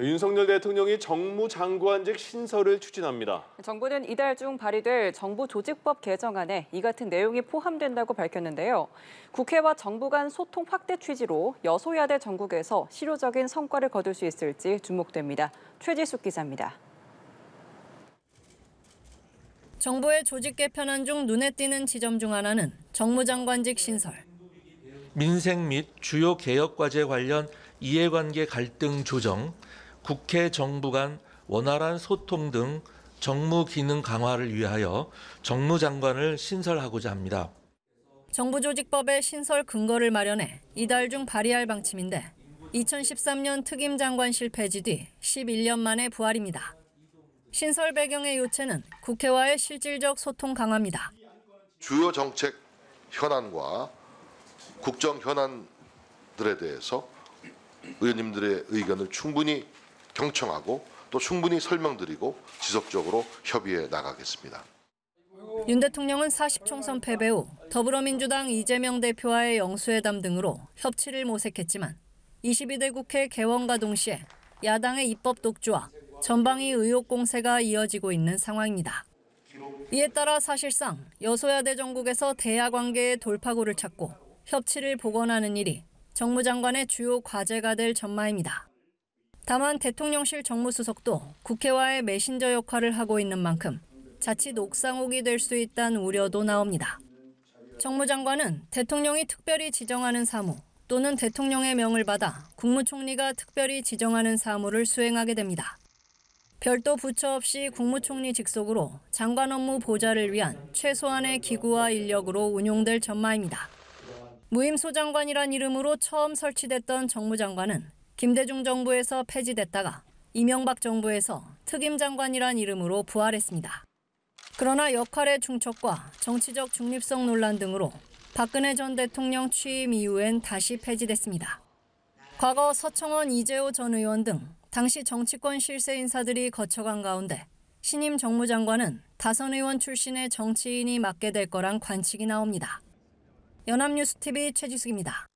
윤석열 대통령이 정무장관직 신설을 추진합니다. 정부는 이달 중 발의될 정부 조직법 개정안에 이 같은 내용이 포함된다고 밝혔는데요. 국회와 정부 간 소통 확대 취지로 여소야대 전국에서 실효적인 성과를 거둘 수 있을지 주목됩니다. 최지숙 기자입니다. 정부의 조직 개편안 중 눈에 띄는 지점 중 하나는 정무장관직 신설. 민생 및 주요 개혁 과제 관련 이해관계 갈등 조정, 국회 정부 간 원활한 소통 등 정무 기능 강화를 위하여 정무장관을 신설하고자 합니다. 정부 조직법의 신설 근거를 마련해 이달 중 발의할 방침인데 2013년 특임 장관 실패지 뒤 11년 만에 부활입니다. 신설 배경의 요체는 국회와의 실질적 소통 강화입니다. 주요 정책 현안과 국정 현안들에 대해서 의원님들의 의견을 충분히 경청하고 또 충분히 설명드리고 지속적으로 협의해 나가겠습니다. 윤 대통령은 40총선 패배 후 더불어민주당 이재명 대표와의 영수회담 등으로 협치를 모색했지만 22대 국회 개원과 동시에 야당의 입법 독주와 전방위 의혹 공세가 이어지고 있는 상황입니다. 이에 따라 사실상 여소야대 정국에서 대야 관계의 돌파구를 찾고 협치를 복원하는 일이 정무 장관의 주요 과제가 될 전망입니다. 다만 대통령실 정무수석도 국회와의 메신저 역할을 하고 있는 만큼 자칫 옥상옥이 될 수 있다는 우려도 나옵니다. 정무장관은 대통령이 특별히 지정하는 사무 또는 대통령의 명을 받아 국무총리가 특별히 지정하는 사무를 수행하게 됩니다. 별도 부처 없이 국무총리 직속으로 장관 업무 보좌를 위한 최소한의 기구와 인력으로 운용될 전망입니다. 무임소 장관이란 이름으로 처음 설치됐던 정무장관은 김대중 정부에서 폐지됐다가 이명박 정부에서 특임 장관이란 이름으로 부활했습니다. 그러나 역할의 중첩과 정치적 중립성 논란 등으로 박근혜 전 대통령 취임 이후엔 다시 폐지됐습니다. 과거 서청원, 이재호 전 의원 등 당시 정치권 실세 인사들이 거쳐간 가운데 신임 정무장관은 다선 의원 출신의 정치인이 맡게 될 거란 관측이 나옵니다. 연합뉴스TV 최지숙입니다.